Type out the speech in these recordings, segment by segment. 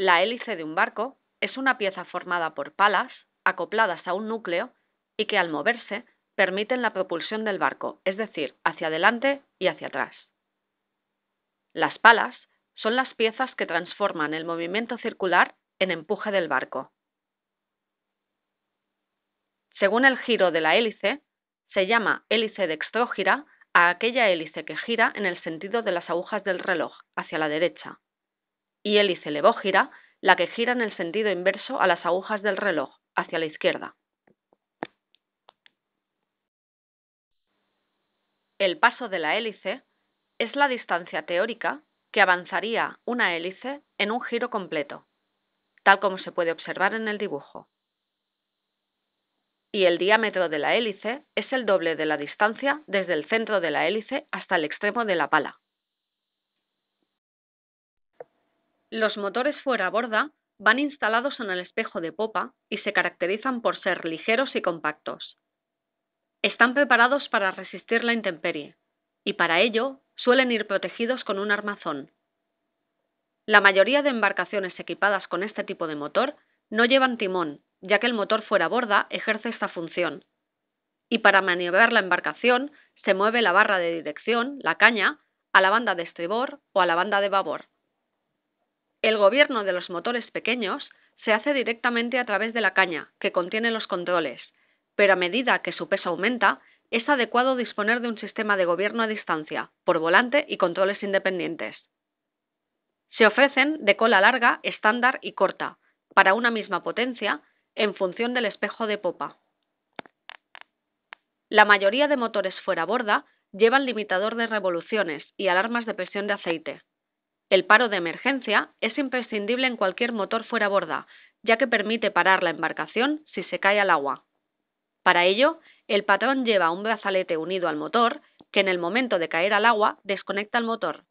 La hélice de un barco es una pieza formada por palas acopladas a un núcleo y que al moverse permiten la propulsión del barco, es decir, hacia adelante y hacia atrás. Las palas son las piezas que transforman el movimiento circular en empuje del barco. Según el giro de la hélice, se llama hélice de extrógira a aquella hélice que gira en el sentido de las agujas del reloj, hacia la derecha, y hélice levógira, la que gira en el sentido inverso a las agujas del reloj, hacia la izquierda. El paso de la hélice es la distancia teórica que avanzaría una hélice en un giro completo, tal como se puede observar en el dibujo. Y el diámetro de la hélice es el doble de la distancia desde el centro de la hélice hasta el extremo de la pala. Los motores fuera borda van instalados en el espejo de popa y se caracterizan por ser ligeros y compactos. Están preparados para resistir la intemperie, y para ello suelen ir protegidos con un armazón. La mayoría de embarcaciones equipadas con este tipo de motor no llevan timón, ya que el motor fuera borda ejerce esta función. Y para maniobrar la embarcación se mueve la barra de dirección, la caña, a la banda de estribor o a la banda de babor. El gobierno de los motores pequeños se hace directamente a través de la caña, que contiene los controles, pero a medida que su peso aumenta, es adecuado disponer de un sistema de gobierno a distancia, por volante y controles independientes. Se ofrecen de cola larga, estándar y corta, para una misma potencia, en función del espejo de popa. La mayoría de motores fuera borda llevan limitador de revoluciones y alarmas de presión de aceite, el paro de emergencia es imprescindible en cualquier motor fuera borda, ya que permite parar la embarcación si se cae al agua. Para ello, el patrón lleva un brazalete unido al motor que en el momento de caer al agua desconecta el motor.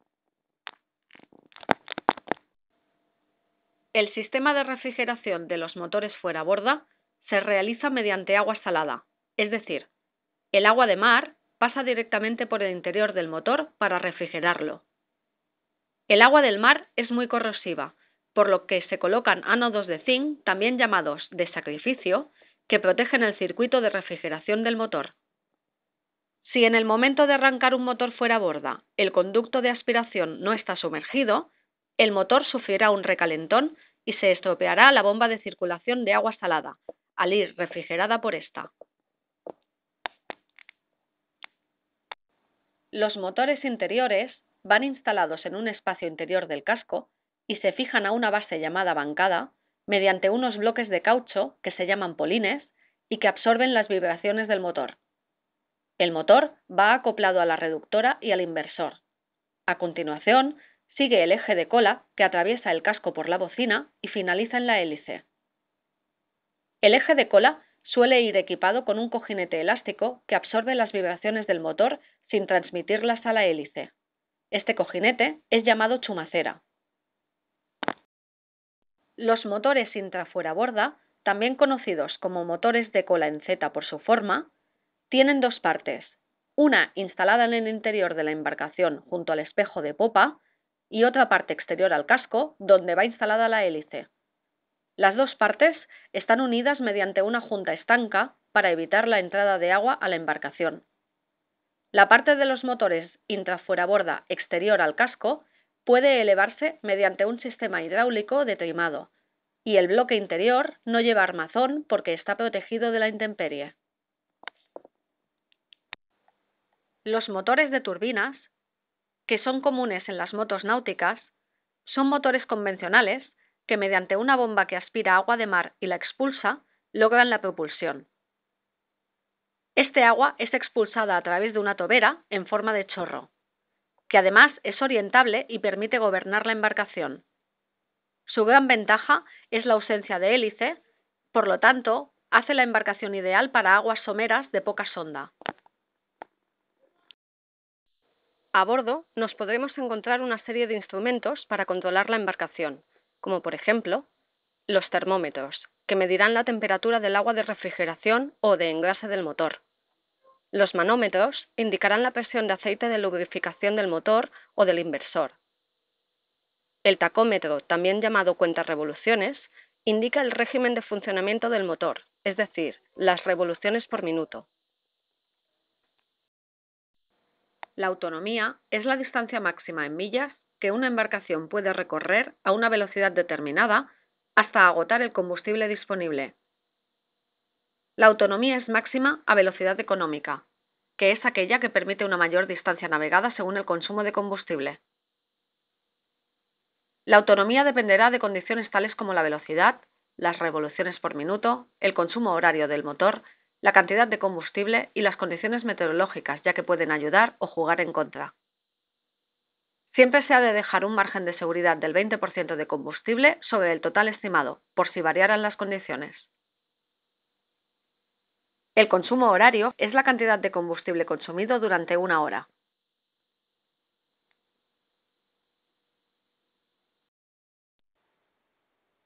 El sistema de refrigeración de los motores fuera borda se realiza mediante agua salada, es decir, el agua de mar pasa directamente por el interior del motor para refrigerarlo. El agua del mar es muy corrosiva, por lo que se colocan ánodos de zinc, también llamados de sacrificio, que protegen el circuito de refrigeración del motor. Si en el momento de arrancar un motor fuera a borda el conducto de aspiración no está sumergido, el motor sufrirá un recalentón y se estropeará la bomba de circulación de agua salada, al ir refrigerada por esta. Los motores interiores van instalados en un espacio interior del casco y se fijan a una base llamada bancada mediante unos bloques de caucho que se llaman polines y que absorben las vibraciones del motor. El motor va acoplado a la reductora y al inversor. A continuación, sigue el eje de cola que atraviesa el casco por la bocina y finaliza en la hélice. El eje de cola suele ir equipado con un cojinete elástico que absorbe las vibraciones del motor sin transmitirlas a la hélice. Este cojinete es llamado chumacera. Los motores intrafuera intra-fuera-borda, también conocidos como motores de cola en Z por su forma, tienen dos partes, una instalada en el interior de la embarcación junto al espejo de popa y otra parte exterior al casco donde va instalada la hélice. Las dos partes están unidas mediante una junta estanca para evitar la entrada de agua a la embarcación. La parte de los motores intra-fuera-borda exterior al casco puede elevarse mediante un sistema hidráulico de trimado y el bloque interior no lleva armazón porque está protegido de la intemperie. Los motores de turbinas, que son comunes en las motos náuticas, son motores convencionales que mediante una bomba que aspira agua de mar y la expulsa logran la propulsión. Este agua es expulsada a través de una tobera en forma de chorro, que además es orientable y permite gobernar la embarcación. Su gran ventaja es la ausencia de hélice, por lo tanto, hace la embarcación ideal para aguas someras de poca sonda. A bordo nos podremos encontrar una serie de instrumentos para controlar la embarcación, como por ejemplo los termómetros, que medirán la temperatura del agua de refrigeración o de engrase del motor, los manómetros indicarán la presión de aceite de lubrificación del motor o del inversor. El tacómetro, también llamado cuenta revoluciones, indica el régimen de funcionamiento del motor, es decir, las revoluciones por minuto. La autonomía es la distancia máxima en millas que una embarcación puede recorrer a una velocidad determinada hasta agotar el combustible disponible, la autonomía es máxima a velocidad económica, que es aquella que permite una mayor distancia navegada según el consumo de combustible. La autonomía dependerá de condiciones tales como la velocidad, las revoluciones por minuto, el consumo horario del motor, la cantidad de combustible y las condiciones meteorológicas, ya que pueden ayudar o jugar en contra. Siempre se ha de dejar un margen de seguridad del 20% de combustible sobre el total estimado, por si variaran las condiciones. El consumo horario es la cantidad de combustible consumido durante una hora.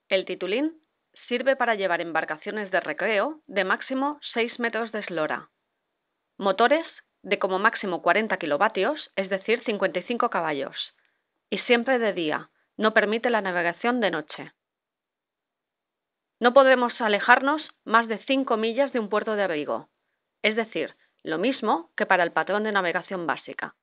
El titulín sirve para llevar embarcaciones de recreo de máximo 6 metros de eslora. Motores de como máximo 40 kilovatios, es decir, 55 caballos. Y siempre de día, no permite la navegación de noche. No podremos alejarnos más de 5 millas de un puerto de abrigo, es decir, lo mismo que para el patrón de navegación básica.